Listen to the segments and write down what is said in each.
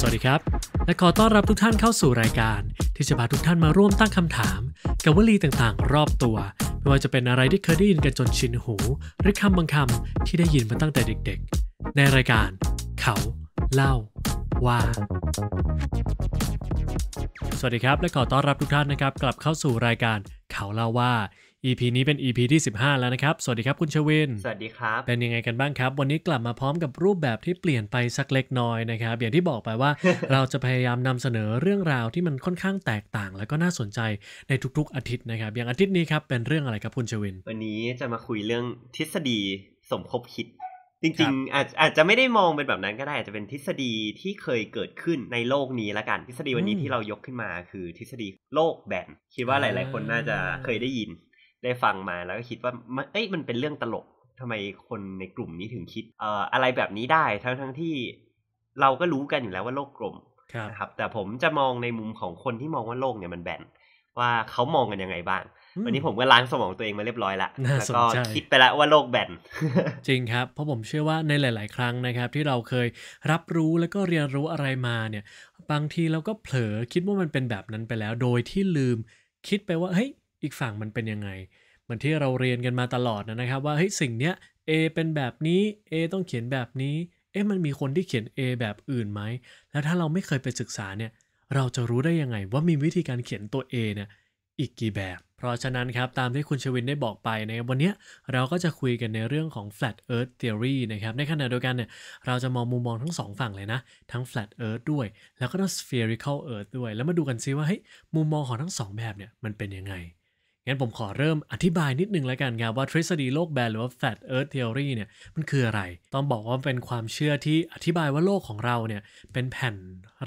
สวัสดีครับ และขอต้อนรับทุกท่านเข้าสู่รายการที่จะพาทุกท่านมาร่วมตั้งคำถาม กับวลีต่างๆ รอบตัว ไม่ว่าจะเป็นอะไรที่เคยได้ยินกันจนชินหูหรือคำบางคำที่ได้ยินมาตั้งแต่เด็กๆในรายการ เขา เล่า ว่า สวัสดีครับ และขอต้อนรับทุกท่านนะครับกลับเข้าสู่รายการ เขาเล่าว่า EP นี้เป็น EP ที่ 15 แล้วนะครับ สวัสดีครับ คุณชเวนสวัสดีครับ เป็นยังไงกันบ้างครับ วันนี้กลับมาพร้อมกับรูปแบบที่เปลี่ยนไปสักเล็กน้อยนะครับอย่างที่บอกไปว่าเราจะพยายามนำเสนอเรื่องราวที่มันค่อนข้างแตกต่าง และก็น่าสนใจในทุกๆอาทิตย์นะครับ อย่างอาทิตย์นี้ครับเป็นเรื่องอะไรครับคุณชเวนวันนี้จะมาคุยเรื่องทฤษฎีสมคบคิด จริงๆอาจอาจจะไม่ได้มองเป็นแบบนั้นก็ได้ อาจจะเป็นทฤษฎีที่เคยเกิดขึ้นในโลกนี้ละกัน ทฤษฎีวันนี้ที่เรายกขึ้นมาคือทฤษฎีโลกแบนคิดว่าหลาย ๆ คนน่าจะเคยได้ยินได้ฟังมาแล้วก็คิดว่าเอ้ยมันเป็นเรื่องตลก ทำไมคนในกลุ่มนี้ถึงคิด เอ่ออะไรแบบนี้ได้ ทั้งทั้งที่ เราก็รู้กันอยู่แล้วว่าโลกกลมนะครับ แต่ผมจะมองในมุมของคนที่มองว่าโลกเนี่ยมันแบนว่าเขามองกันยังไงบ้าง วันนี้ผมก็ล้างสมองตัวเองมาเรียบร้อยละแล้วก็คิดไปแล้วว่าโลกแบนจริงครับเพราะผมเชื่อว่าในหลาย ๆ ครั้งนะครับ ที่เราเคยรับรู้แล้วก็เรียนรู้อะไรมาเนี่ย บางทีเราก็เผลอคิดว่ามันเป็นแบบนั้นไปแล้ว โดยที่ลืมคิดไปว่าเฮ้ยอีกฝั่งมันเป็นยังไง เหมือนที่เราเรียนกันมาตลอดนะครับ ว่าเฮ้ยสิ่งเนี้ย A เป็นแบบนี้ A ต้องเขียนแบบนี้ เอ๊ะมันมีคนที่เขียน A แบบอื่นไหม แล้วถ้าเราไม่เคยไปศึกษาเนี่ย เราจะรู้ได้ยังไงว่ามีวิธีการเขียนตัว A เนี่ยอีกกี่แบบ เพราะฉะนั้นครับตามที่คุณชวินได้บอกไปนะครับวันนี้เราก็จะคุยกันในเรื่องของ flat earth theory นะครับ ในขณะเดียวกันเนี่ยเราจะมองมุมมองทั้งสองฝั่งเลยนะ ทั้ง flat earth ด้วย แล้วก็ทั้ง spherical earth ด้วย แล้วมาดูกันซิว่าเฮ้ยมุมมองของทั้งสองแบบเนี่ยมันเป็นยังไงงั้นผมขอเริ่มอธิบายนิดนึงแล้วกันครับว่าทฤษฎีโลกแบนหรือว่า flat earth theory เนี่ยมันคืออะไร ต้องบอกว่าเป็นความเชื่อที่อธิบายว่าโลกของเราเนี่ยเป็นแผ่น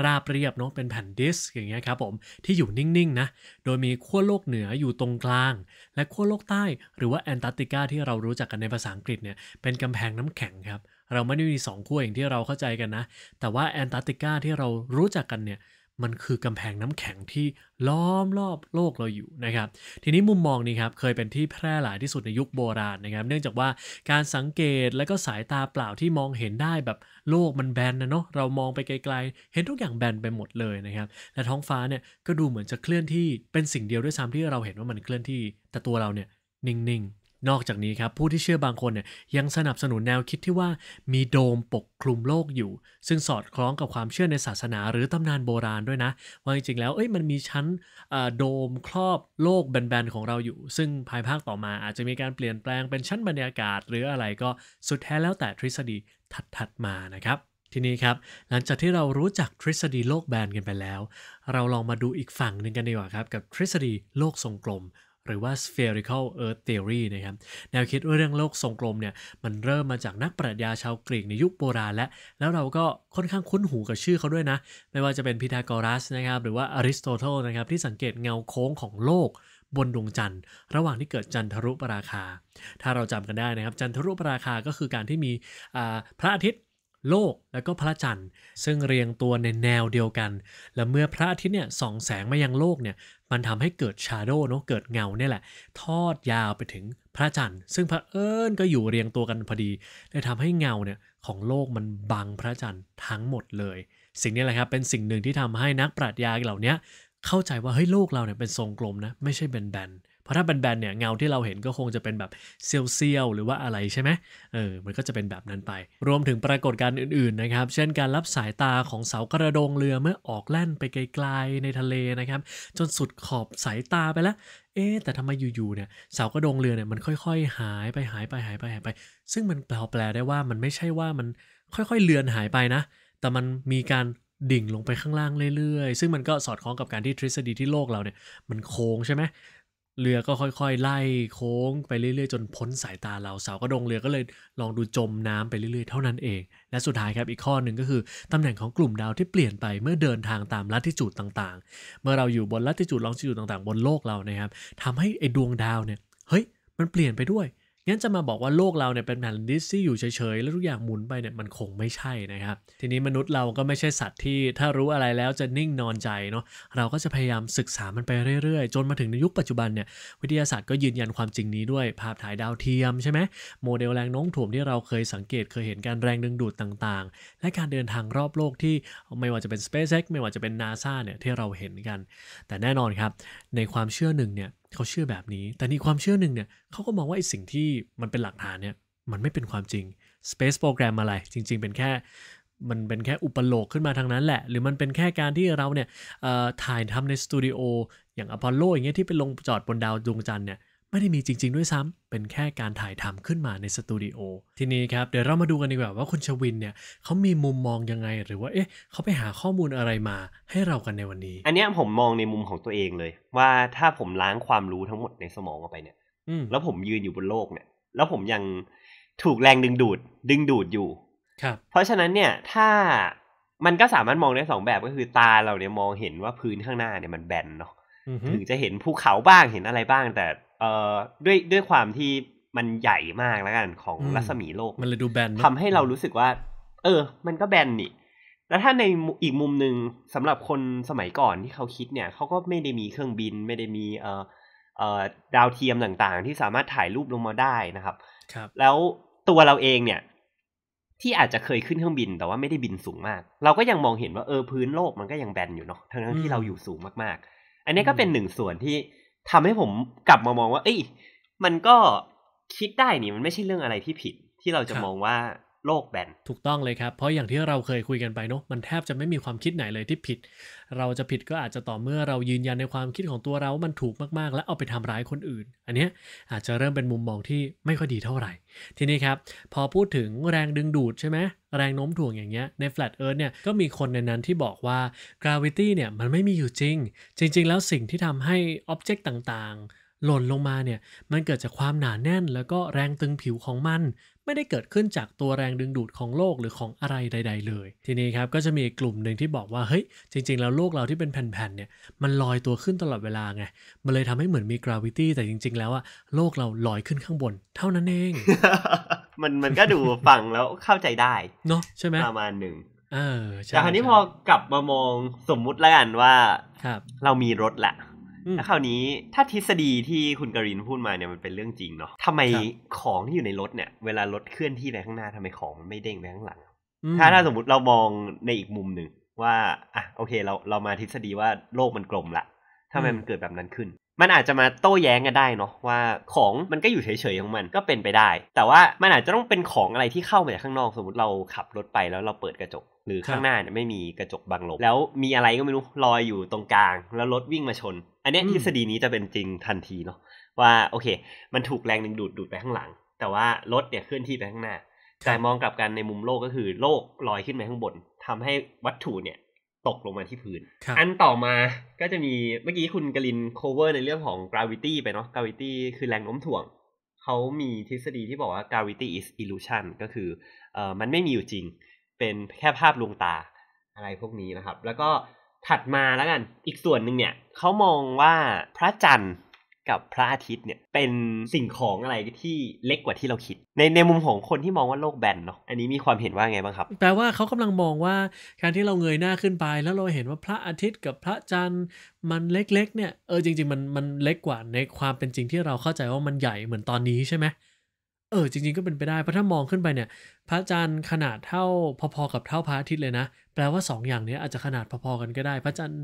ราบเรียบเนาะเป็นแผ่นดิสอย่างเงี้ยครับผม ที่อยู่นิ่ง ๆ นะ โดยมีขั้วโลกเหนืออยู่ตรงกลางและขั้วโลกใต้ หรือว่าแอนตาร์กติกาที่เรารู้จักกันในภาษาอังกฤษเนี่ยเป็นกำแพงน้ำแข็งครับ เราไม่ได้มี2ขั้วอย่างที่เราเข้าใจกันนะ แต่ว่าแอนตาร์กติกาที่เรารู้จักกันเนี่ยมันคือกำแพงน้ำแข็งที่ล้อมรอบโลกเราอยู่นะครับ ทีนี้มุมมองนี้ครับเคยเป็นที่แพร่หลายที่สุดในยุคโบราณนะครับ เนื่องจากว่าการสังเกตและก็สายตาเปล่าที่มองเห็นได้แบบโลกมันแบนนะเนาะเรามองไปไกล ๆ เห็นทุกอย่างแบนไปหมดเลยนะครับและท้องฟ้าเนี่ยก็ดูเหมือนจะเคลื่อนที่เป็นสิ่งเดียวด้วยซ้ำที่เราเห็นว่ามันเคลื่อนที่ แต่ตัวเราเนี่ยนิ่งๆนอกจากนี้ครับผู้ที่เชื่อบางคนเนี่ยยังสนับสนุนแนวคิดที่ว่า มีโดมปกคลุมโลกอยู่ ซึ่งสอดคล้องกับความเชื่อในศาสนาหรือตำนานโบราณด้วยนะ ว่าจริงๆแล้วเอ้ยมันมีชั้นโดมครอบโลกแบน ๆ ของเราอยู่ ซึ่งภายภาคต่อมาอาจจะมีการเปลี่ยนแปลงเป็นชั้นบรรยากาศ หรืออะไรก็สุดแท้แล้วแต่ทฤษฎีถัดๆ มานะครับ ทีนี้ครับหลังจากที่เรารู้จักทฤษฎีโลกแบนกันไปแล้ว เราลองมาดูอีกฝั่งหนึ่งกันดีกว่าครับ กับทฤษฎีโลกทรงกลมหรือว่า spherical earth theory นะครับแนวคิดเรื่องโลกทรงกลมเนี่ยมันเริ่มมาจากนักปรัชญาชาวกรีกในยุคโบราณและ แล้วเราก็ค่อนข้างคุ้นหูกับชื่อเขาด้วยนะ ไม่ว่าจะเป็นพีทาโกรัสนะครับหรือว่าอริสโตเติลนะครับที่สังเกตเงาโค้งของโลกบนดวงจันทร์ ระหว่างที่เกิดจันทรุปราคา ถ้าเราจำกันได้นะครับจันทรุปราคาก็คือการที่มีพระอาทิตย์โลกและก็พระจันทร์ ซึ่งเรียงตัวในแนวเดียวกัน และเมื่อพระอาทิตย์เนี่ยส่องแสงมายังโลกเนี่ยมันทำให้เกิดชาโดว์เนาะเกิดเงาเนี่ยแหละ ทอดยาวไปถึงพระจันทร์ซึ่งพระเอิญก็อยู่เรียงตัวกันพอดีเลยทำให้เงาเนี่ยของโลกมันบังพระจันทร์ทั้งหมดเลย สิ่งนี้แหละครับเป็นสิ่งหนึ่งที่ทำให้นักปรัชญาเหล่านี้เข้าใจว่าเฮ้ยโลกเราเนี่ยเป็นทรงกลมนะไม่ใช่แบนๆเพราะถ้าแบนๆเนี่ยเงาที่เราเห็นก็คงจะเป็นแบบเซียวๆหรือว่าอะไรใช่ไหมเออ มันก็จะเป็นแบบนั้นไป รวมถึงปรากฏการณ์อื่นๆนะครับเช่นการรับสายตาของเสากระโดงเรือเมื่อออกแล่นไปไกลๆในทะเลนะครับ จนสุดขอบสายตาไปแล้ว เอ๊แต่ทำไมอยู่ๆเนี่ยเสากระดงเรือเนี่ยมันค่อย ๆ หายไปหายไปหายไปหายไป ซึ่งมันแปลแปลได้ว่ามันไม่ใช่ว่ามันค่อยๆเลือนหายไปนะ แต่มันมีการดิ่งลงไปข้างล่างเรื่อยๆ ซึ่งมันก็สอดคล้องกับการที่ทฤษฎีที่โลกเราเนี่ย มันโค้งใช่ไหมเรือก็ค่อยๆ ไล่โค้งไปเรื่อยๆ จนพ้นสายตาเรา เสากระดงเรือก็เลยลองดูจมน้ำไปเรื่อยๆ เท่านั้นเอง และสุดท้ายครับอีกข้อหนึ่งก็คือตำแหน่งของกลุ่มดาวที่เปลี่ยนไปเมื่อเดินทางตามลัติจูดต่างๆ เมื่อเราอยู่บนลัติจูดลองจิจูดต่างๆ บนโลกเรานะครับทำให้ไอ้ดวงดาวเนี่ยเฮ้ยมันเปลี่ยนไปด้วยงั้นจะมาบอกว่าโลกเราเนี่ยเป็นแผ่นดิสที่อยู่เฉยๆ แล้วทุกอย่างหมุนไปเนี่ยมันคงไม่ใช่นะครับทีนี้มนุษย์เราก็ไม่ใช่สัตว์ที่ถ้ารู้อะไรแล้วจะนิ่งนอนใจเนาะเราก็จะพยายามศึกษามันไปเรื่อยๆ จนมาถึงในยุคปัจจุบันเนี่ยวิทยาศาสตร์ก็ยืนยันความจริงนี้ด้วยภาพถ่ายดาวเทียมใช่ไหมโมเดลแรงโน้มถ่วงที่เราเคยสังเกตเคยเห็นการแรงดึงดูดต่าง ๆ และการเดินทางรอบโลกที่ไม่ว่าจะเป็น SpaceX ไม่ว่าจะเป็น NASA เนี่ยที่เราเห็นกันแต่แน่นอนครับในความเชื่อหนึ่งเนี่ยเขาเชื่อแบบนี้ แต่ในความเชื่อหนึ่งเนี่ยเขาก็มองว่าไอ้สิ่งที่มันเป็นหลักฐานเนี่ยมันไม่เป็นความจริง Space Program อะไรจริงๆ เป็นแค่ มันเป็นแค่อุปโลกขึ้นมาทางนั้นแหละ หรือมันเป็นแค่การที่เราเนี่ยถ่ายทำในสตูดิโออย่างอพอลโลอย่างเงี้ยที่ไปลงจอดบนดาวดวงจันทร์เนี่ยไม่ได้มีจริงๆด้วยซ้ำเป็นแค่การถ่ายทำขึ้นมาในสตูดิโอ ทีนี้ครับ เดี๋ยวเรามาดูกันดีกว่าว่าคุณชวินเนี่ย เขามีมุมมองยังไง หรือว่า เอ๊ะ เขาไปหาข้อมูลอะไรมาให้เรากันในวันนี้ อันนี้ผมมองในมุมของตัวเองเลย ว่าถ้าผมล้างความรู้ทั้งหมดในสมองออกไปเนี่ยแล้วผมยืนอยู่บนโลกเนี่ย แล้วผมยังถูกแรงดึงดูดดึงดูดอยู่ ครับ เพราะฉะนั้นเนี่ย ถ้ามันก็สามารถมองได้สองแบบก็คือตาเราเนี่ยมองเห็นว่าพื้นข้างหน้าเนี่ยมันแบนเนาะถึงจะเห็นภูเขาบ้าง เห็นอะไรบ้างแต่เอ่อด้วยด้วยความที่มันใหญ่มากแล้วกันของรัศมีโลก มันเลยดูแบนทำให้เรารู้สึกว่า เออ มันก็แบนนี่ แล้วถ้าในอีกมุมหนึ่งสำหรับคนสมัยก่อนที่เขาคิดเนี่ยเขาก็ไม่ได้มีเครื่องบิน ไม่ได้มีเอ่อเอ่อดาวเทียมต่างๆ ที่สามารถถ่ายรูปลงมาได้นะครับ ครับ แล้วตัวเราเองเนี่ย ที่อาจจะเคยขึ้นเครื่องบิน แต่ว่าไม่ได้บินสูงมาก เราก็ยังมองเห็นว่าเออพื้นโลกมันก็ยังแบนอยู่เนาะทั้งที่เราอยู่สูงมากๆ อันนี้ก็เป็นหนึ่งส่วนที่ทำให้ผมกลับมามองว่า เอ้ยมันก็คิดได้นี่มันไม่ใช่เรื่องอะไรที่ผิดที่เราจะมองว่าโลกแบน ถูกต้องเลยครับ เพราะอย่างที่เราเคยคุยกันไปเนาะมันแทบจะไม่มีความคิดไหนเลยที่ผิด เราจะผิดก็อาจจะต่อเมื่อเรายืนยันในความคิดของตัวเรา มันถูกมากๆ และเอาไปทำร้ายคนอื่น อันนี้อาจจะเริ่มเป็นมุมมองที่ไม่ค่อยดีเท่าไหร่ ทีนี้ครับ พอพูดถึงแรงดึงดูดใช่ไหม แรงโน้มถ่วงอย่างเงี้ย ใน flat earth เนี่ย ก็มีคนในนั้นที่บอกว่า gravity เนี่ย มันไม่มีอยู่จริง จริงๆ แล้วสิ่งที่ทำให้อบเจกต์ต่างๆหล่นลงมาเนี่ยมันเกิดจากความหนาแน่น แล้วก็แรงตึงผิวของมัน ไม่ได้เกิดขึ้นจากตัวแรงดึงดูดของโลกหรือของอะไรใดๆเลย ทีนี้ครับก็จะมีกลุ่มหนึ่งที่บอกว่า เฮ้ย จริงๆ แล้วโลกเราที่เป็นแผ่นๆเนี่ยมันลอยตัวขึ้นตลอดเวลาไง มันเลยทำให้เหมือนมีกราวิตี้แต่จริงๆ แล้วอะโลกเราลอยขึ้นข้างบน เท่านั้นเองมันมันก็ดูฟังแล้วเข้าใจได้เนาะใช่ไหมประมาณหนึ่งเออแต่คราวนี้พอกลับมามองสมมุติแล้วกันว่าครับ เรามีรถแหละแล้วคราวนี้ถ้าทฤษฎีที่คุณกรินพูดมาเนี่ยมันเป็นเรื่องจริงเนาะทำไมของที่อยู่ในรถเนี่ยเวลารถเคลื่อนที่ไปข้างหน้าทำไมของมันไม่เด้งไปข้างหลังถ้าถ้าสมมติเรามองในอีกมุมหนึ่งว่าอ่ะโอเคเราเรามาทฤษฎีว่าโลกมันกลมละทำไมมันเกิดแบบนั้นขึ้น มันอาจจะมาโต้แย้งกันได้เนาะว่าของมันก็อยู่เฉยๆของมันก็เป็นไปได้ แต่ว่ามันอาจจะต้องเป็นของอะไรที่เข้ามาจากข้างนอก สมมติเราขับรถไปแล้วเราเปิดกระจกหรือข้างหน้าเนี่ยไม่มีกระจกบังลมแล้วมีอะไรก็ไม่รู้ลอยอยู่ตรงกลาง แล้วรถวิ่งมาชน อันนี้ทฤษฎีนี้จะเป็นจริงทันทีเนาะว่าโอเค มันถูกแรงดึงดูดดูดไปข้างหลัง แต่ว่ารถเนี่ยเคลื่อนที่ไปข้างหน้าแต่มองกลับกันในมุมโลกก็คือโลกลอยขึ้นไปข้างบน ทำให้วัตถุเนี่ยตกลงมาที่พื้น อันต่อมาก็จะมีเมื่อกี้คุณกลินโคเวอร์ในเรื่องของ gravity ไปเนาะ gravity คือแรงโน้มถ่วงเขามีทฤษฎีที่บอกว่า gravity is illusion ก็คือเออมันไม่มีอยู่จริงเป็นแค่ภาพลวงตาอะไรพวกนี้นะครับ แล้วก็ถัดมาแล้วกัน อีกส่วนหนึ่งเนี่ยเขามองว่าพระจันทร์กับพระอาทิตย์เนี่ยเป็นสิ่งของอะไรที่เล็กกว่าที่เราคิด ในในมุมของคนที่มองว่าโลกแบนเนาะอันนี้มีความเห็นว่าไงบ้างครับ แปลว่าเขากำลังมองว่า การที่เราเงยหน้าขึ้นไปแล้วเราเห็นว่าพระอาทิตย์กับพระจันทร์มันเล็กๆเนี่ยเออจริงๆมันมันเล็กกว่าในความเป็นจริงที่เราเข้าใจว่ามันใหญ่เหมือนตอนนี้ใช่ไหมเออจริงๆก็เป็นไปได้เพราะถ้ามองขึ้นไปเนี่ย พระจันทร์ขนาดเท่าพอๆกับเท่าพระอาทิตย์เลยนะแปลว่า 2 อย่างนี้อาจจะขนาดพอๆกันก็ได้ พระจันทร์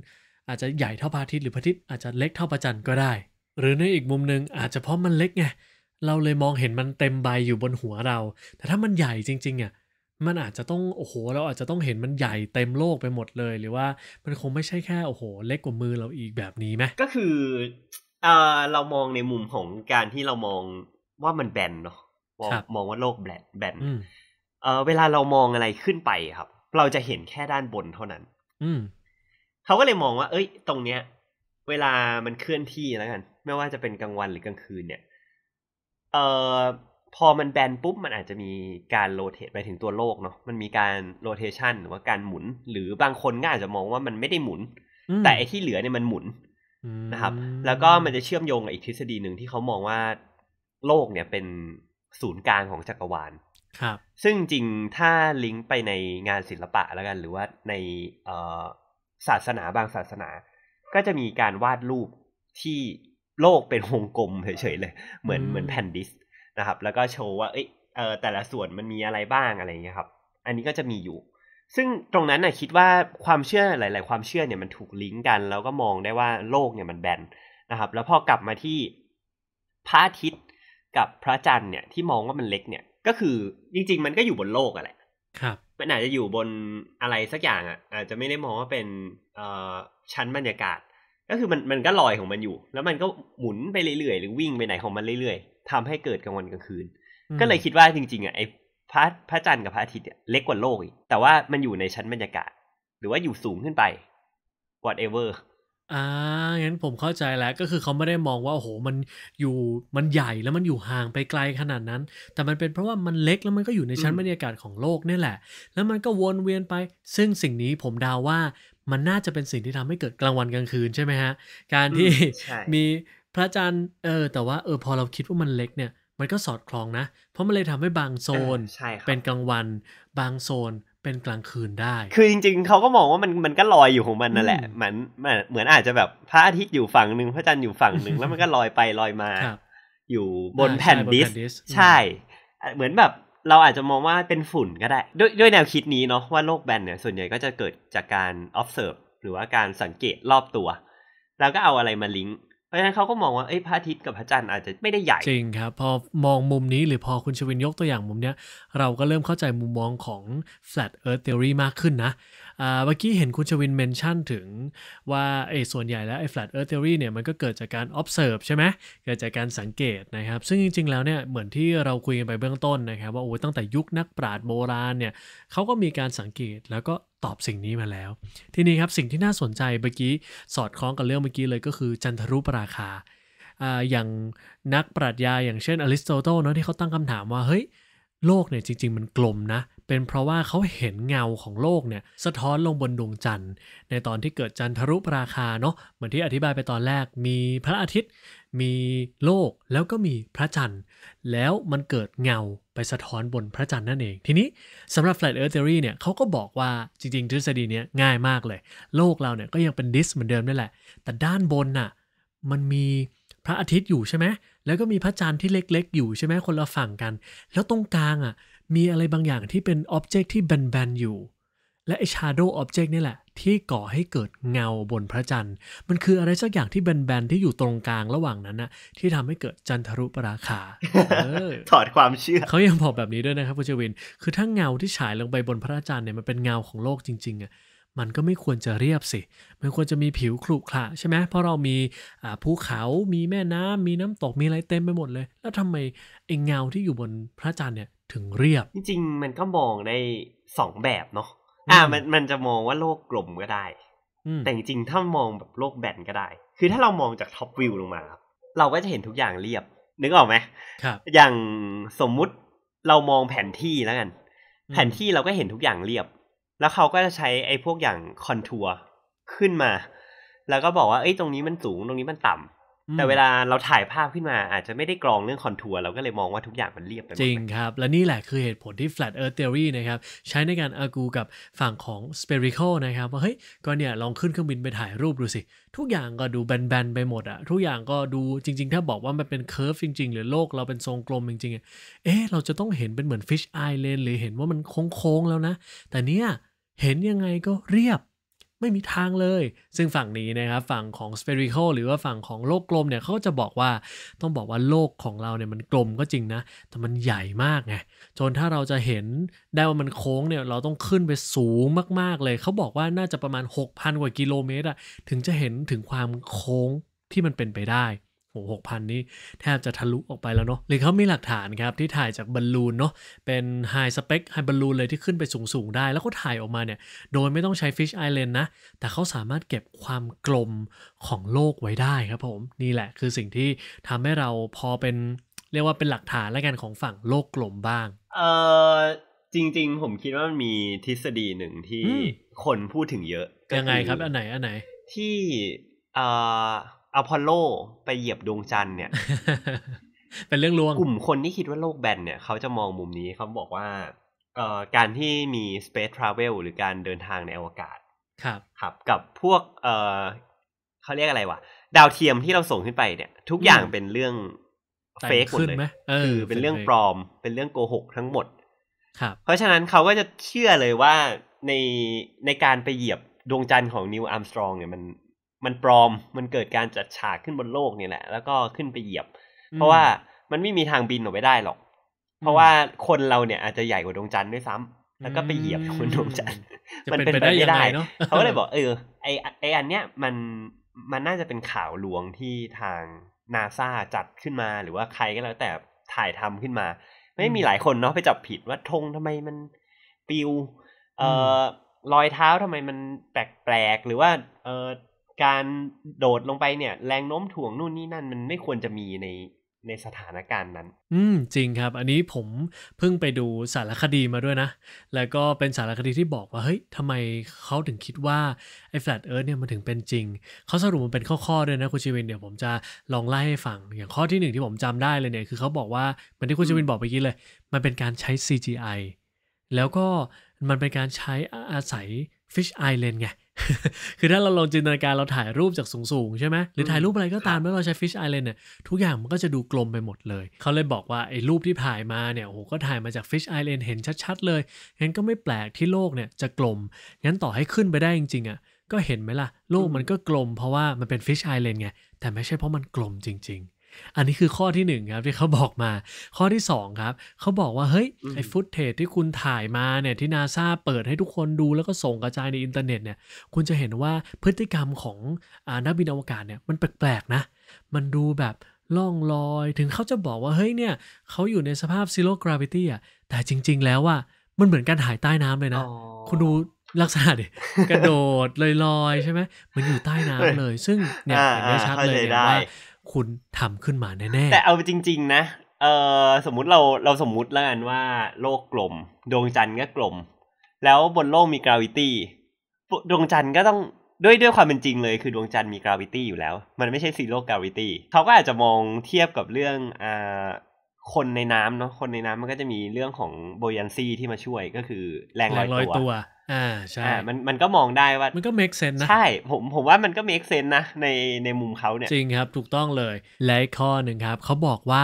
อาจจะใหญ่เท่าพระอาทิตย์หรือพระอาทิตย์อาจจะเล็กเท่าพระจันทร์ก็ได้ หรือในอีกมุมหนึ่งอาจจะเพราะมันเล็กไงเราเลยมองเห็นมันเต็มใบอยู่บนหัวเรา แต่ถ้ามันใหญ่จริงๆอ่ะมันอาจจะต้องโอ้โห เราอาจจะต้องเห็นมันใหญ่เต็มโลกไปหมดเลย หรือว่ามันคงไม่ใช่แค่โอ้โหเล็กกว่ามือเราอีกแบบนี้ไหมก็คือเออเรามองในมุมของการที่เรามองว่ามันแบนเนาะมองมองว่าโลกแบนแบนเวลาเรามองอะไรขึ้นไปครับ เราจะเห็นแค่ด้านบนเท่านั้น อืเขาก็เลยมองว่า เอ้ย ตรงเนี้ย เวลามันเคลื่อนที่แล้วกัน ไม่ว่าจะเป็นกลางวันหรือกลางคืนเนี่ยเอ่อพอมันแบนปุ๊บมันอาจจะมีการโรเทชไปถึงตัวโลกเนาะมันมีการโรเทชันหรือว่าการหมุน หรือบางคนก็อาจจะมองว่ามันไม่ได้หมุน แต่ไอ้ที่เหลือเนี่ยมันหมุนนะครับ แล้วก็มันจะเชื่อมโยงกับอีกทฤษฎีหนึ่งที่เขามองว่าโลกเนี่ยเป็นศูนย์กลางของจักรวาล ครับ ซึ่งจริง ถ้าลิงก์ไปในงานศิลปะแล้วกัน หรือว่าในศาสนาบางศาสนา ก็จะมีการวาดรูปที่โลกเป็นวงกลมเฉยๆเลย เหมือนเหมือนแผ่นดิสนะครับ แล้วก็โชว์ว่า เอ้ยแต่ละส่วนมันมีอะไรบ้างอะไรเงี้ยครับ อันนี้ก็จะมีอยู่ ซึ่งตรงนั้นนะคิดว่าความเชื่อหลายๆความเชื่อเนี่ยมันถูกลิงก์กัน แล้วก็มองได้ว่าโลกเนี่ยมันแบนนะครับ แล้วพอกลับมาที่พระอาทิตย์กับพระจันทร์เนี่ยที่มองว่ามันเล็กเนี่ยก็คือจริง ๆ มันก็อยู่บนโลกอะแหละครับมันอาจจะอยู่บนอะไรสักอย่างอ่ะอาจจะไม่ได้มองว่าเป็นเอ่อชั้นบรรยากาศ ก็คือมันมันก็ลอยของมันอยู่ แล้วมันก็หมุนไปเรื่อยๆ หรือวิ่งไปไหนของมันเรื่อย ๆ ทำให้เกิดกลางวันกลางคืนก็เลยคิดว่าจริง ๆอ่ะไอ้พระพระจันทร์กับพระอาทิตย์เนี่ยเล็กกว่าโลกอีกแต่ว่ามันอยู่ในชั้นบรรยากาศ หรือว่าอยู่สูงขึ้นไป whatever อ่างั้นผมเข้าใจแล้ว ก็คือเขาไม่ได้มองว่าโอ้โห มันอยู่ มันใหญ่แล้วมันอยู่ห่างไปไกลขนาดนั้น แต่มันเป็นเพราะว่ามันเล็กแล้วมันก็อยู่ในชั้นบรรยากาศของโลกนี่แหละ แล้วมันก็วนเวียนไป ซึ่งสิ่งนี้ผมดาวว่ามันน่าจะเป็นสิ่งที่ทำให้เกิดกลางวันกลางคืนใช่ไหมฮะ การที่มีพระจันทร์ เออ แต่ว่าเออพอเราคิดว่ามันเล็กเนี่ย มันก็สอดคล้องนะ เพราะมันเลยทำให้บางโซนเป็นกลางวัน บางโซนเป็นกลางคืนได้ คือจริงๆ เขาก็มองว่ามันมันก็ลอยอยู่ของมันนั่นแหละเหมือนเหมือนอาจจะแบบพระอาทิตย์อยู่ฝั่งหนึ่งพระจันทร์อยู่ฝั่งหนึ่งแล้วมันก็ลอยไปลอยมาอยู่บนแผ่นดิสใช่ เหมือนแบบเราอาจจะมองว่าเป็นฝุ่นก็ได้ ด้วยด้วยแนวคิดนี้เนาะว่าโลกแบนเนี่ยส่วนใหญ่ก็จะเกิดจากการ observe หรือว่าการสังเกตรอบตัว แล้วก็เอาอะไรมาลิงก์เพราะฉะนั้นเขาก็มองว่าไอ้พระอาทิตย์กับพระจันทร์อาจจะไม่ได้ใหญ่ จริงครับ พอมองมุมนี้หรือพอคุณชวินยกตัวอย่างมุมเนี้ยเราก็เริ่มเข้าใจมุมมองของ flat earth theory มากขึ้นนะเมื่อกี้เห็นคุณชวินเมนชั่นถึง ว่าไอ้ส่วนใหญ่แล้ว ไอ้ flat earth theory เนี่ยมันก็เกิดจากการ observe ใช่ไหมเกิดจากการสังเกตนะครับ ซึ่งจริงๆแล้วเนี่ยเหมือนที่เราคุยกันไปเบื้องต้นนะครับ ว่าโอ้ตั้งแต่ยุคนักปราชญ์โบราณเนี่ยเขาก็มีการสังเกตแล้วก็ตอบสิ่งนี้มาแล้ว ทีนี้ครับ สิ่งที่น่าสนใจเมื่อกี้ สอดคล้องกับเรื่องเมื่อกี้เลยก็คือจันทรุปราคาออย่างนักปรัชญาอย่างเช่นอริสโตเติลเนาะที่เขาตั้งคำถามว่าเฮ้ยโลกเนี่ยจริง ๆ มันกลมนะเป็นเพราะว่าเขาเห็นเงาของโลกเนี่ย สะท้อนลงบนดวงจันทร์ ในตอนที่เกิดจันทรุปราคาเนาะเหมือนที่อธิบายไปตอนแรกมีพระอาทิตย์มีโลกแล้วก็มีพระจันทร์แล้วมันเกิดเงาไปสะท้อนบนพระจันทร์นั่นเอง ทีนี้สำหรับ flat earth theory เนี่ยเขาก็บอกว่าจริงๆทฤษฎีเนี้ยง่ายมากเลย โลกเราเนี่ยก็ยังเป็นดิสเหมือนเดิมนั่นแหละแต่ด้านบนน่ะมันมีพระอาทิตย์อยู่ใช่ไหมแล้วก็มีพระจันทร์ที่เล็กๆอยู่ใช่ไหมคนละฝั่งกันแล้วตรงกลางอ่ะมีอะไรบางอย่างที่เป็นอ็อบเจกต์ที่แบน ๆ อยู่ และไอ้ชาร์โดอ็อบเจกต์นี่แหละ ที่ก่อให้เกิดเงาบนพระจันทร์ มันคืออะไรสักอย่างที่แบนๆ ที่อยู่ตรงกลางระหว่างนั้นนะที่ทำให้เกิดจันทรุปราคาถอดความเชื่อเขายังบอกแบบนี้ด้วยนะครับคุณเชวินคือถ้าเงาที่ฉายลงไปบนพระจันทร์เนี่ยมันเป็นเงาของโลกจริงๆอ่ะมันก็ไม่ควรจะเรียบสิมันควรจะมีผิวครุขระใช่ไหมเพราะเรามีภูเขามีแม่น้ำมีน้ำตกมีอะไรเต็มไปหมดเลย แล้วทำไมไอ้เงาที่อยู่บนพระจันทร์เนี่ยถึงเรียบจริงๆมันก็มองได้สองแบบเนาะอ่ามันมันจะมองว่าโลกกลมก็ได้แต่จริงๆถ้ามองแบบโลกแบนก็ได้ คือถ้าเรามองจากท็อปวิวลงมาครับเราก็จะเห็นทุกอย่างเรียบ นึกออกไหมครับ อย่างสมมุติเรามองแผนที่แล้วกันแผนที่เราก็เห็นทุกอย่างเรียบ แล้วเขาก็จะใช้ไอ้พวกอย่างคอนทัวร์ขึ้นมาแล้วก็บอกว่าเอ้ยตรงนี้มันสูงตรงนี้มันต่ำแต่เวลาเราถ่ายภาพขึ้นมาอาจจะไม่ได้กรองเรื่องคอนทัวร์เราก็เลยมองว่าทุกอย่างมันเรียบไปจริงครับ และนี่แหละคือเหตุผลที่ flat earth theory นะครับ ใช้ในการอากูกับฝั่งของ spherical นะครับว่าเฮ้ย ก็เนี่ย ลองขึ้นเครื่องบินไปถ่ายรูปดูสิ ทุกอย่างก็ดูแบนๆ ไปหมดอะทุกอย่างก็ดูจริงๆ ถ้าบอกว่ามันเป็นเค r ร์ฟจริงๆ หรือโลกเราเป็นทรงกลมจริงๆ เอ๊ะเราจะต้องเห็นเป็นเหมือน fish eye lens หรือเห็นว่ามันโค้งๆแล้วนะ แต่เนี่ยเห็นยังไงก็เรียบไม่มีทางเลย ซึ่งฝั่งนี้นะครับ ฝั่งของ spherical หรือว่าฝั่งของโลกกลมเนี่ยเขาจะบอกว่า ต้องบอกว่าโลกของเราเนี่ย มันกลมก็จริงนะ แต่มันใหญ่มากไง จนถ้าเราจะเห็นได้ว่ามันโค้งเนี่ย เราต้องขึ้นไปสูงมาก ๆ เลย เขาบอกว่าน่าจะประมาณ 6,000 กว่ากิโลเมตรอะถึงจะเห็นถึงความโค้งที่มันเป็นไปได้โอหหกพันนี่แทบจะทะลุออกไปแล้วเนาะ หรือเขามีหลักฐานครับที่ถ่ายจากบอลลูนเนาะ เป็นไฮสเปคไฮบอลลูนเลยที่ขึ้นไปสูงๆได้ แล้วก็ถ่ายออกมาเนี่ย โดยไม่ต้องใช้ฟิชไอเลนนะ แต่เขาสามารถเก็บความกลมของโลกไว้ได้ครับผมนี่แหละคือสิ่งที่ทำให้เราพอเป็นเรียกว่าเป็นหลักฐานและกันของฝั่งโลกกลมบ้าง เออจริงๆ ผมคิดว่ามันมีทฤษฎีหนึ่งที่คนพูดถึงเยอะยังไงครับอันไหนอันไหนที่อ่าอพอลโลไปเหยียบดวงจันทร์เนี่ย เป็นเรื่องลวงกลุ่มคนที่คิดว่าโลกแบน เนี่ย เขาจะมองมุมนี้เขาบอกว่าเอ่อการที่มี space travel หรือการเดินทางในอวกาศ ครับ ครับกับพวกเอ่อเขาเรียกอะไรวะดาวเทียมที่เราส่งขึ้นไปเนี่ย ทุกอย่างเป็นเรื่องเฟกหมดเลยคือเป็นเรื่องปลอม เป็นเรื่องโกหกทั้งหมดครับเพราะฉะนั้นเขาก็จะเชื่อเลยว่าในในการไปเหยียบดวงจันทร์ของนิวอัมสตรองเนี่ยมันมันปลอมมันเกิดการจัดฉากขึ้นบนโลกนี่แหละ แล้วก็ขึ้นไปเหยียบ เพราะว่ามันไม่มีทางบินออกไปได้หรอก เพราะว่าคนเราเนี่ย อาจจะใหญ่กว่าดวงจันทร์ด้วยซ้ำ แล้วก็ไปเหยียบบนดวงจันทร์ มันเป็นไปไม่ได้เขาก็เลยบอกเออไอไออันเนี้ยมันมันน่าจะเป็นข่าวลวงที่ทางนาซาจัดขึ้นมาหรือว่าใครก็แล้วแต่ถ่ายทำขึ้นมา ไม่มีหลายคนเนาะไปจับผิดว่าธงทำไมมันปิว เอ่อรอยเท้าทำไมมันแปลกๆหรือว่า เอ่อการโดดลงไปเนี่ย แรงโน้มถ่วงนู่นนี่นั่น มันไม่ควรจะมีในในสถานการณ์นั้น อืม จริงครับอันนี้ผมเพิ่งไปดูสารคดีมาด้วยนะ แล้วก็เป็นสารคดีที่บอกว่า เฮ้ยทำไมเขาถึงคิดว่า ไอ้ flat earth เนี่ยมันถึงเป็นจริง เขาสรุปมันเป็นข้อ ๆ ด้วยนะ คุณชีวิน เดี๋ยวผมจะลองไล่ให้ฟังอย่างข้อที่หนึ่งที่ผมจำได้เลยเนี่ยคือเขาบอกว่าเหมือนที่คุณชีวินบอกไปกี้เลย มันเป็นการใช้ CGI แล้วก็มันเป็นการใช้อาศัย fish eye lens ไงคือถ้าเราลองจินตนาการเราถ่ายรูปจากสูงๆใช่ไหมหรือถ่ายรูปอะไรก็ตามแม้วเราใช้ฟิชไอเลนเนี่ยทุกอย่างมันก็จะดูกลมไปหมดเลยเขาเลยบอกว่าไอ้รูปที่ถ่ายมาเนี่ยโอ้โหก็ถ่ายมาจากฟิชไอเลนเห็นชัดๆ เลยงั้นก็ไม่แปลกที่โลกเนี่ยจะกลมงั้นต่อให้ขึ้นไปได้จริงๆอ่ะก็เห็นไหมล่ะโลกมันก็กลม เพราะว่ามันเป็นฟิชไอเลนไงแต่ไม่ใช่เพราะมันกลมจริง ๆอันนี้คือข้อที่1ครับที่เขาบอกมา ข้อที่2ครับ เขาบอกว่า เฮ้ย ไอฟุตเทจที่คุณถ่ายมาเนี่ยที่นาซาเปิดให้ทุกคนดูแล้วก็ส่งกระจายในอินเทอร์เน็ตเนี่ยคุณจะเห็นว่าพฤติกรรมของอนักบินอวกาศเนี่ยมันแปลกๆนะ มันดูแบบล่องลอย ถึงเขาจะบอกว่า เฮ้ยเนี่ยเขาอยู่ในสภาพซีโร่กราฟิตี้อ่ะแต่จริง ๆ แล้วว่ามันเหมือนการหายใต้น้ำเลยนะคุณดูลักษณะดิกระโดดลอยๆใช่ไหมมันอยู่ใต้น้ำเลยซึ่งเนี่ยเห็นได้ชัดเลยว่าคุณทำขึ้นมาแน่ ๆ แต่เอาจริง ๆ นะ เออสมมุติเราเราสมมุติแล้วกันว่าโลกกลม ดวงจันทร์ก็กลม แล้วบนโลกมีกราวิตี้ดวงจันทร์ก็ต้องด้วยด้วยความเป็นจริงเลยคือดวงจันทร์มีกราวิตี้อยู่แล้ว มันไม่ใช่ซีโร่กราวิตี้เขาก็อาจจะมองเทียบกับเรื่อง อ่าคนในน้ำเนาะคนในน้ำมันก็จะมีเรื่องของโบยันซีที่มาช่วยก็คือแรงลอยตัว อ่าใช่มันมันก็มองได้ว่า มันก็เมคเซนนะ ใช่ผมผมว่ามันก็เมคเซนนะในในมุมเขาเนี่ย จริงครับ ถูกต้องเลยและข้อหนึ่งครับ เขาบอกว่า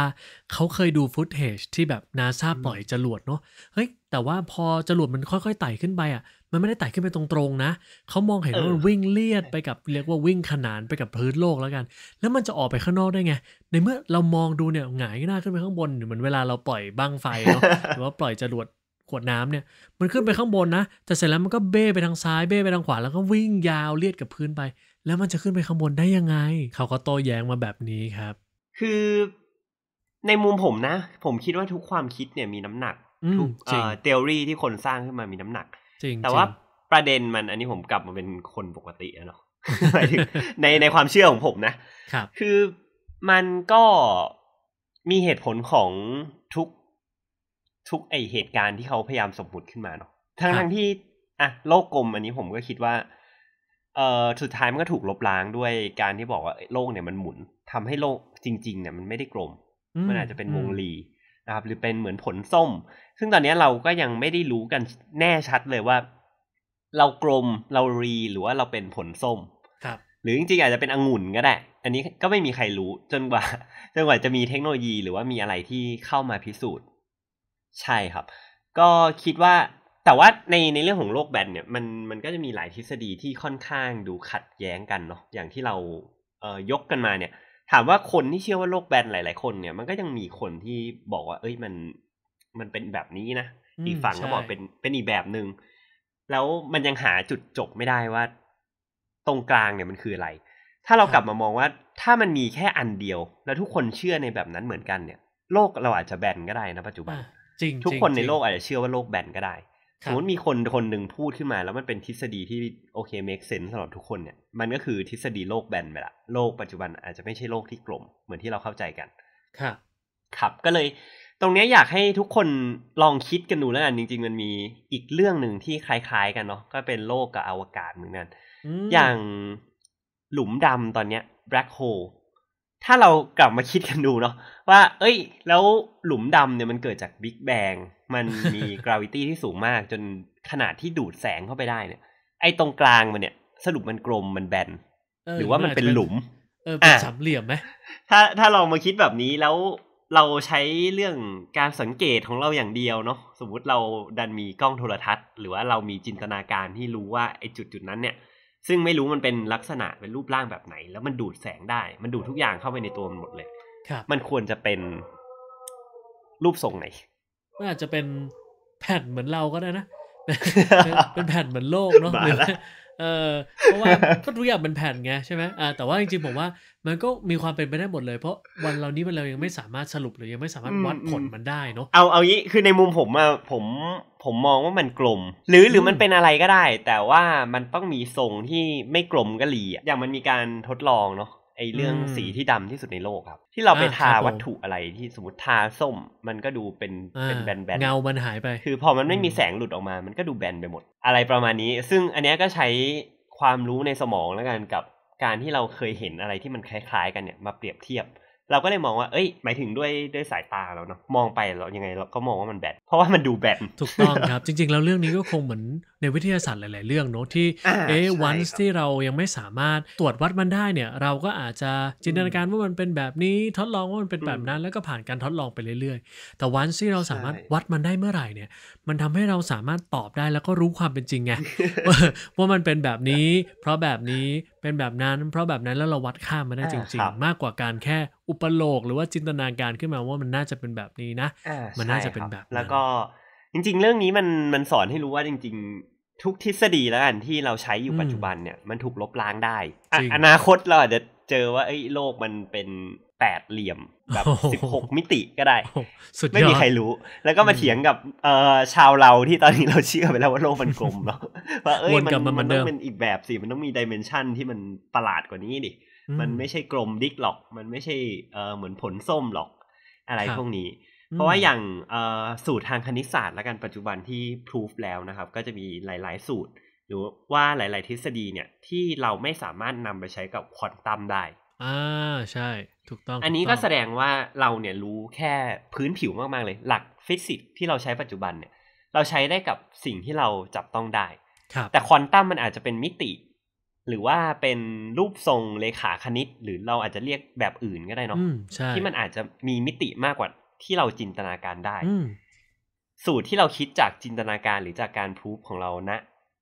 เขาเคยดูฟุตเทจที่แบบนาซาปล่อยจรวดเนาะเฮ้ยแต่ว่าพอจรวดมันค่อยๆไต่ขึ้นไปอ่ะ มันไม่ได้ไต่ขึ้นไปตรงๆนะเขามองเห็นว่ามันวิ่งเลียดไปกับเรียกว่าวิ่งขนานไปกับพื้นโลกแล้วกัน แล้วมันจะออกไปข้างนอกได้ไง ในเมื่อเรามองดูเนี่ยหงายหน้าขึ้นไปข้างบนเหมือนเวลาเราปล่อยบ้างไฟเนาะหรือว่าปล่อยจรวดขวดน้ำเนี่ย มันขึ้นไปข้างบนนะ แต่เสร็จแล้วมันก็เบ้ไปทางซ้ายเบ้ไปทางขวา แล้วก็วิ่งยาวเลียดกับพื้นไป แล้วมันจะขึ้นไปข้างบนได้ยังไง เขาก็โต้แย้งมาแบบนี้ครับ คือ ในมุมผมนะ ผมคิดว่าทุกความคิดเนี่ยมีน้ำหนักทุกเอ่อเทอรี่ที่คนสร้างขึ้นมามีน้ำหนักจริงแต่ว่าประเด็นมัน อันนี้ผมกลับมาเป็นคนปกติแล้วเนาะในในความเชื่อของผมนะครับ คือมันก็มีเหตุผลของทุกทุกไอเหตุการณ์ที่เขาพยายามสมมุติขึ้นมาเนาะทั้งทั้งที่อ่ะโลกกลมอันนี้ผมก็คิดว่า เอ่อสุดท้ายมันก็ถูกลบล้างด้วยการที่บอกว่าโลกเนี่ยมันหมุนทำให้โลกจริง ๆ เนี่ย มันไม่ได้กลมมันอาจจะเป็นวงรีนะครับหรือเป็นเหมือนผลส้ม ซึ่งตอนนี้เราก็ยังไม่ได้รู้กันแน่ชัดเลยว่า เรากลมเรารีหรือว่าเราเป็นผลส้ม ครับ หรือจริงๆอาจจะเป็นองุ่นก็ได้ อันนี้ก็ไม่มีใครรู้จนกว่าจนกว่าจะมีเทคโนโลยีหรือว่ามีอะไรที่เข้ามาพิสูจน์ ใช่ครับ ก็คิดว่าแต่ว่าในในเรื่องของโรคแบนเนี่ยมันมันก็จะมีหลายทฤษฎีที่ค่อนข้างดูขัดแย้งกันเนาะ อย่างที่เราเอ่อยกกันมาเนี่ยถามว่าคนที่เชื่อว่าโลกแบนหลายๆคนเนี่ย มันก็ยังมีคนที่บอกว่า เอ้ย มันมันเป็นแบบนี้นะอีกฝั่งก็บอกเป็นเป็นอีกแบบหนึง่งแล้วมันยังหาจุดจบไม่ได้ว่า ตรงกลางเนี่ยมันคืออะไร ถ้าเรากลับมามองว่า ถ้ามันมีแค่อันเดียว แล้วทุกคนเชื่อในแบบนั้นเหมือนกันเนี่ยโลกเราอาจจะแบนก็ได้นะปัจจุบัน จริงทุกคนในโลกอาจจะเชื่อว่าโลกแบนก็ได้สมมติมีคนคนหนึ่งพูดขึ้นมาแล้วมันเป็นทฤษฎีที่โอเคเมกเซนส์สำหรับทุกคนเนี่ยมันก็คือทฤษฎีโลกแบนไปละ โลกปัจจุบันอาจจะไม่ใช่โลกที่กลม เหมือนที่เราเข้าใจกัน ครับครับก็เลย ตรงนี้อยากให้ทุกคนลองคิดกันดูแล้วกัน จริง ๆ มันมีอีกเรื่องหนึ่งที่คล้ายๆกันเนาะก็เป็นโลกกับอวกาศเหมือนกันอย่างหลุมดำตอนเนี้ย black hole ถ้าเรากลับมาคิดกันดูเนาะว่า เอ้ย แล้วหลุมดำเนี่ยมันเกิดจากบิ๊กแบงมันมีกราวิตี้ที่สูงมากจนขนาดที่ดูดแสงเข้าไปได้เนี่ย ไอ้ตรงกลางมันเนี่ย สรุปมันกลมมันแบน หรือว่ามันเป็นหลุม เออ เป็นสามเหลี่ยมไหมถ้าถ้าเรามาคิดแบบนี้แล้วเราใช้เรื่องการสังเกตของเราอย่างเดียวเนาะสมมติเราดันมีกล้องโทรทัศน์ หรือว่าเรามีจินตนาการที่รู้ว่าไอ้จุดจุดนั้นเนี่ยซึ่งไม่รู้มันเป็นลักษณะเป็นรูปร่างแบบไหน แล้วมันดูดแสงได้ มันดูดทุกอย่างเข้าไปในตัวมันหมดเลยมันควรจะเป็นรูปทรงไหนมันอาจจะเป็นแผ่นเหมือนเราก็ได้นะ เป็นแผ่นเหมือนโลกเนาะเออเพราะว่าก็ทุกอย่างเป็นแผ่นไงใช่ไหมอ่าแต่ว่าจริงๆผมว่า มันก็มีความเป็นไปได้หมดเลย เพราะวันเรานี้มันเรายังไม่สามารถสรุปหรือยังไม่สามารถวัดผลมันได้เนาะเอาเอางี้คือในมุมผมอะผมผมมองว่ามันกลม หรือหรือมันเป็นอะไรก็ได้ แต่ว่ามันต้องมีทรงที่ไม่กลมก็หลีอย่างมันมีการทดลองเนาะไอเรื่องสีที่ดำที่สุดในโลกครับที่เราไปทาวัตถุอะไรที่สมมติทาส้ม มันก็ดูเป็นเป็นแบนๆเงามันหายไปคือพอมันไม่มีแสงหลุดออกมามันก็ดูแบนไปหมด อะไรประมาณนี้ ซึ่งอันนี้ก็ใช้ความรู้ในสมองแล้วกันกับการที่เราเคยเห็นอะไรที่มันคล้ายๆ กันเนี่ยมาเปรียบเทียบเราก็เลยมองว่า เอ้ย หมายถึงด้วยด้วยสายตาเราเนาะ มองไปเรายังไงเราก็มองว่ามันแบนเพราะว่ามันดูแบนถูกต้องครับ จริงๆแล้วเรื่องนี้ก็คงเหมือนในวิทยาศาสตร์หลาย ๆ เรื่องเนาะที่ เอ๊ะวันที่เรายังไม่สามารถตรวจวัดมันได้เนี่ย เราก็อาจจะจินตนาการว่ามันเป็นแบบนี้ทดลองว่ามันเป็นแบบนั้น แล้วก็ผ่านการทดลองไปเรื่อย ๆ แต่วันที่เราสามารถวัดมันได้เมื่อไหร่เนี่ย มันทำให้เราสามารถตอบได้แล้วก็รู้ความเป็นจริงไง ว่ามันเป็นแบบนี้ เพราะแบบนี้เป็นแบบนั้นเพราะแบบนั้นแล้วเราวัดค่ามันได้จริงๆ มากกว่าการแค่อุปโลกหรือว่าจินตนาการขึ้นมาว่ามันน่าจะเป็นแบบนี้นะมันน่าจะเป็นแบบแล้วก็ จริงๆเรื่องนี้มันมันสอนให้รู้ว่าจริง ๆ ทุกทฤษฎีแล้วกันที่เราใช้อยู่ปัจจุบันเนี่ยมันถูกลบล้างได้ อนาคตเราอาจจะเจอว่าไอ้โลกมันเป็นแปดเหลี่ยมแบบสิบหกมิติก็ได้ไม่มีใครรู้ แล้วก็มาเถียงกับเออชาวเราที่ตอนนี้เราเชื่อไปแล้วว่าโลกมันกลมเนาะว่าเอ้ยมันมันต้องเป็นอีกแบบสิ มันต้องมีดิเมนชันที่มันประหลาดกว่านี้ดิมันไม่ใช่กลมดิกหรอก มันไม่ใช่เอเหมือนผลส้มหรอกอะไรพวกนี้ เพราะว่าอย่างสูตรทางคณิตศาสตร์และกันปัจจุบันที่พิสูจแล้วนะครับก็จะมีหลาย ๆ สูตรหรือว่าหลาย ๆทฤษฎีเนี่ยที่เราไม่สามารถนำไปใช้กับควอนตัมได้อ่าใช่ ถูกต้อง อันนี้ก็แสดงว่าเราเนี่ยรู้แค่พื้นผิวมากๆเลย หลักฟิสิกส์ที่เราใช้ปัจจุบันเนี่ย เราใช้ได้กับสิ่งที่เราจับต้องได้แต่ควอนตัมมันอาจจะเป็นมิติ หรือว่าเป็นรูปทรงเลขาคณิต หรือเราอาจจะเรียกแบบอื่นก็ได้เนาะที่มันอาจจะมีมิติมากกว่าที่เราจินตนาการได้ สูตรที่เราคิดจากจินตนาการหรือจากการพูฟของเราณ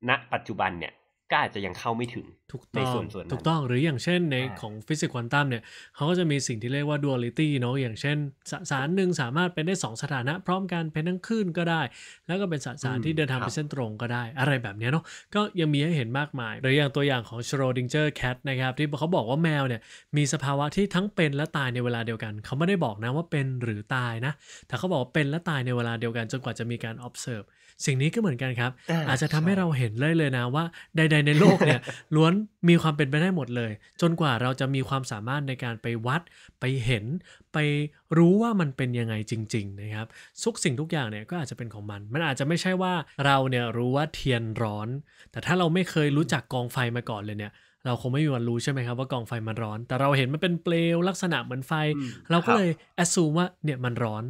ณปัจจุบันเนี่ยก็อาจจะยังเข้าไม่ถึงถูกในส่วนส่วน ถูกต้อง หรืออย่างเช่นในของฟิสิกส์ควอนตัมเนี่ยเขาก็จะมีสิ่งที่เรียกว่าดูอลิตี้เนาะ อย่างเช่นสสารหนึ่งสามารถเป็นได้ 2 สถานะ พร้อมกันเป็นทั้งคลื่นก็ได้ แล้วก็เป็นสสารที่เดินทางเป็นเส้นตรงก็ได้ อะไรแบบนี้เนาะ ก็ยังมีให้เห็นมากมาย หรืออย่างตัวอย่างของชโรดิงเจอร์แคทนะครับที่เขาบอกว่าแมวเนี่ยมีสภาวะที่ทั้งเป็นและตายในเวลาเดียวกัน เขาไม่ได้บอกนะว่าเป็นหรือตายนะ แต่เขาบอกเป็นและตายในเวลาเดียวกันจนกว่าจะมีการ observe สิ่งนี้ก็เหมือนกันครับ อาจจะทำให้เราเห็นเลยเลยนะว่าใดๆในโลกเนี่ย ล้วนมีความเป็นไปได้หมดเลย จนกว่าเราจะมีความสามารถในการไปวัดไปเห็นไปรู้ว่ามันเป็นยังไงจริงๆนะครับทุกสิ่งทุกอย่างเนี่ยก็อาจจะเป็นของมัน มันอาจจะไม่ใช่ว่าเราเนี่ยรู้ว่าเทียนร้อน แต่ถ้าเราไม่เคยรู้จักกองไฟมาก่อนเลยเนี่ย เราคงไม่มีวันรู้ใช่ไหมครับว่า กองไฟมันร้อน แต่เราเห็นมันเป็นเปลวลักษณะเหมือนไฟ เราก็เลยแอสซูมว่าเนี่ยมันร้อน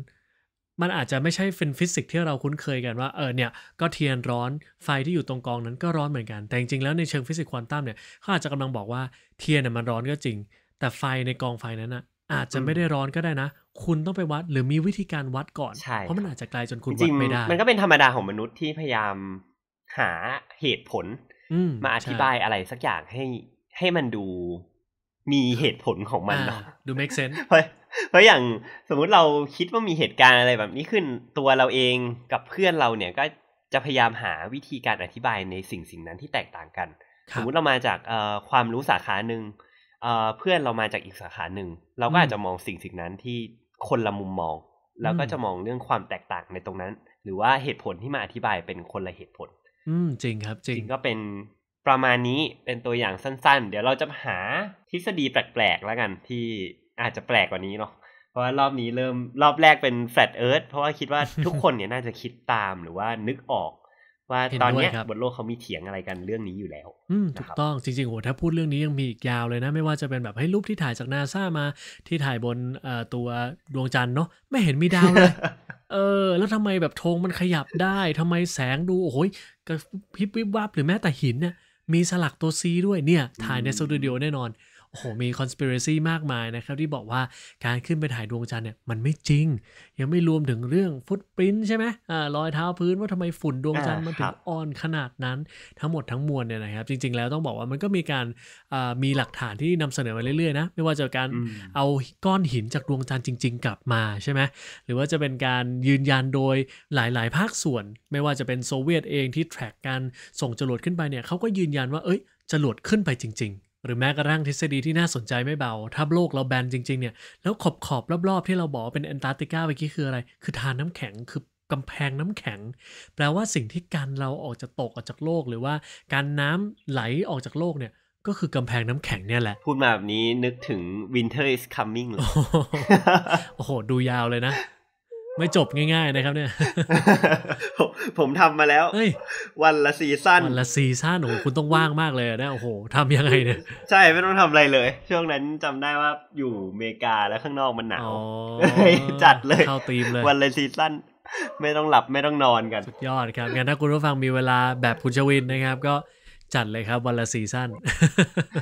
มันอาจจะไม่ใช่เป็นฟิสิกส์ที่เราคุ้นเคยกันว่าเออเนี่ยก็เทียนร้อนไฟที่อยู่ตรงกองนั้นก็ร้อนเหมือนกัน แต่จริงๆ แล้วในเชิงฟิสิกส์ควอนตัมเนี่ยเขาอาจจะกำาลังบอกว่าเทียนน่ยมันร้อนก็จริง แต่ไฟในกองไฟนั้นนะอาจจะไม่ได้ร้อนก็ได้นะ คุณต้องไปวัดหรือมีวิธีการวัดก่อนเพราะมันอาจจะไกลจนคุณวัดไม่ได้มันก็เป็นธรรมดาของมนุษย์ที่พยายามหาเหตุผล มาอธิบายอะไรสักอย่าง ให้ให้มันดูมีเหตุผลของมันเนาะดู make sense เพราะอย่างสมมุติเราคิดว่ามีเหตุการณ์อะไรแบบนี้ขึ้นตัวเราเองกับเพื่อนเราเนี่ยก็จะพยายามหาวิธีการอธิบายในสิ่งสิ่งนั้นที่แตกต่างกัน สมมุติเรามาจากความรู้สาขาหนึ่งเพื่อนเรามาจากอีกสาขาหนึ่งเราก็อาจจะมองสิ่งสิ่งนั้นที่คนละมุมมอง แล้วก็จะมองเรื่องความแตกต่างในตรงนั้น หรือว่าเหตุผลที่มาอธิบายเป็นคนละเหตุผล อืมจริงครับ จริงก็เป็นประมาณนี้เป็นตัวอย่างสั้น ๆ เดี๋ยวเราจะหาทฤษฎีแปลกๆแล้วกันที่อาจจะแปลกกว่านี้เนาะ เพราะว่ารอบนี้เริ่มรอบแรกเป็นแฟลตเอิร์ธเพราะว่าคิดว่าทุกคนเนี่ยน่าจะคิดตามหรือว่านึกออก ว่าตอนนี้บนโลกเขามีเถียงอะไรกันเรื่องนี้อยู่แล้ว อืถูกต้องจริงๆโหถ้าพูดเรื่องนี้ยังมีอีกยาวเลยนะไม่ว่าจะเป็นแบบให้รูปที่ถ่ายจากนาซามาที่ถ่ายบนตัวดวงจันทร์เนาะไม่เห็นมีดาวเลยเออ แล้วทำไมแบบธงมันขยับได้ ทำไมแสงดูโอ้ยกระพริบวิบวับหรือแม้แต่หินเนี่ยมีสลักตัวซีด้วยเนี่ย ถ่ายในสตูดิโอแน่นอนโอ้โหมีคอน s p i r a c y มากมายนะครับ ที่บอกว่าการขึ้นไปถ่ายดวงจันทร์เนี่ย มันไม่จริง ยังไม่รวมถึงเรื่องฟุตปรินใช่ไหมอ่ารอยเท้าพื้นว่าทำไมฝุ่นดวงจันทร์มันถึงอ่อนขนาดนั้นทั้งหมดทั้งมวลเนี่ยนะครับ จริง ๆ แล้วต้องบอกว่ามันก็มีการมีหลักฐานที่นำเสนอมาเรื่อย ๆ นะ ไม่ว่าจะการเอาก้อนหินจากดวงจันทร์จริง ๆ กลับมาใช่ไหมหรือว่าจะเป็นการยืนยันโดยหลายๆ ภาคส่วน ไม่ว่าจะเป็นโซเวียตเองที่แทร็กการส่งจรวดขึ้นไปเนี่ยเขาก็ยืนยันว่าเอ้ยจรวดขึ้นไปจริง ๆหรือแม้กระทั่งทฤษฎีที่น่าสนใจไม่เบา ถ้าโลกเราแบนจริงๆเนี่ย แล้วขอบขอบรอบๆ ที่เราบอกเป็นแอนตาร์กติกาไปกี้คืออะไร คือทานน้ำแข็ง คือกำแพงน้ำแข็ง แปลว่าสิ่งที่กันเราออกจะตกออกจากโลก หรือว่าการน้ำไหลออกจากโลกเนี่ย ก็คือกำแพงน้ำแข็งเนี่ยแหละ พูดมาแบบนี้นึกถึง Winter is coming เลยโอ้โห ดูยาวเลยนะไม่จบง่าย ๆ นะครับเนี่ย ผมทำมาแล้ว วันละซีซั่น วันละซีซั่นโอ้โหคุณต้องว่างมากเลยนะ โอ้โหทำยังไงเนี่ย ใช่ไม่ต้องทำอะไรเลย ช่วงนั้นจำได้ว่าอยู่อเมริกาแล้วข้างนอกมันหนาว จัดเลยเข้าตีมเลย วันละซีซั่นไม่ต้องหลับไม่ต้องนอนกันสุดยอดครับ งั้นถ้าคุณผู้ฟังมีเวลาแบบคุณชวินนะครับก็จัดเลยครับวันละซีซั่น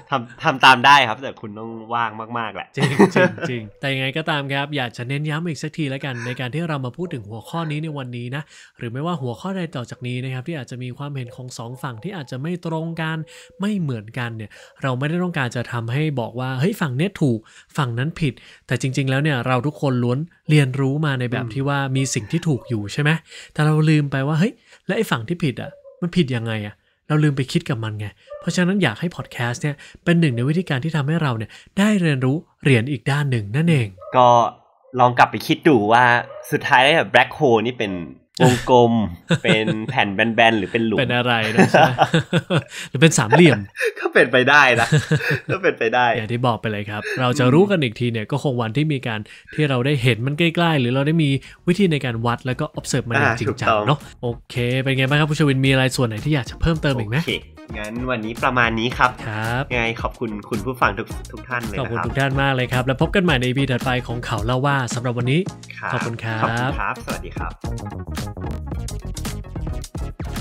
ทำทำตามได้ครับ แต่คุณต้องว่างมากๆแหละจริงจริงจริงแต่ยังไงก็ตามครับอยากจะเน้นย้ำอีกสักทีแล้วกัน ในการที่เรามาพูดถึงหัวข้อนี้ในวันนี้นะหรือไม่ว่าหัวข้อใดต่อจากนี้นะครับ ที่อาจจะมีความเห็นของสองฝั่งที่อาจจะไม่ตรงกันไม่เหมือนกันเนี่ยเราไม่ได้ต้องการจะทำให้บอกว่าเฮ้ยฝั่งเนี้ยถูกฝั่งนั้นผิด แต่จริงๆแล้วเนี่ยเราทุกคนล้วนเรียนรู้มาในแบบที่ว่ามีสิ่งที่ถูกอยู่ใช่ไหมแต่เราลืมไปว่าเฮ้ยและไอ้ฝั่งที่ผิดอ่ะมันผิดยังไงอ่ะเราลืมไปคิดกับมันไง เพราะฉะนั้นอยากให้พอดแคสต์เนี่ยเป็นหนึ่งในวิธีการที่ทำให้เราเนี่ยได้เรียนรู้เรียนอีกด้านหนึ่งนั่นเอง ก็ลองกลับไปคิดดูว่าสุดท้ายแล้วบบแบล็คโฮนี่เป็นวงกลมเป็นแผ่นแบนๆหรือเป็นหลุมเป็นอะไรนะใช่หรือเป็นสามเหลี่ยมก็เป็นไปได้นะก็เป็นไปได้อย่างที่บอกไปเลยครับ เราจะรู้กันอีกทีเนี่ยก็คงวันที่มีการที่เราได้เห็นมันใกล้ ๆ หรือเราได้มีวิธีในการวัดแล้วก็ observe มันอย่างจริงจังเนาะโอเค เป็นไงบ้างครับผู้ชวินมีอะไรส่วนไหนที่อยากจะเพิ่มเติมอีกไหมงั้นวันนี้ประมาณนี้ครับครับไงขอบคุณคุณผู้ฟังทุกทุกท่านเลยครับ ขอบคุณทุกท่านมากเลยครับ แล้วพบกันใหม่ในวีถัดไปของเขาเล่าว่าสำหรับวันนี้ขอบคุณครับขอบคุณครับ สวัสดีครับ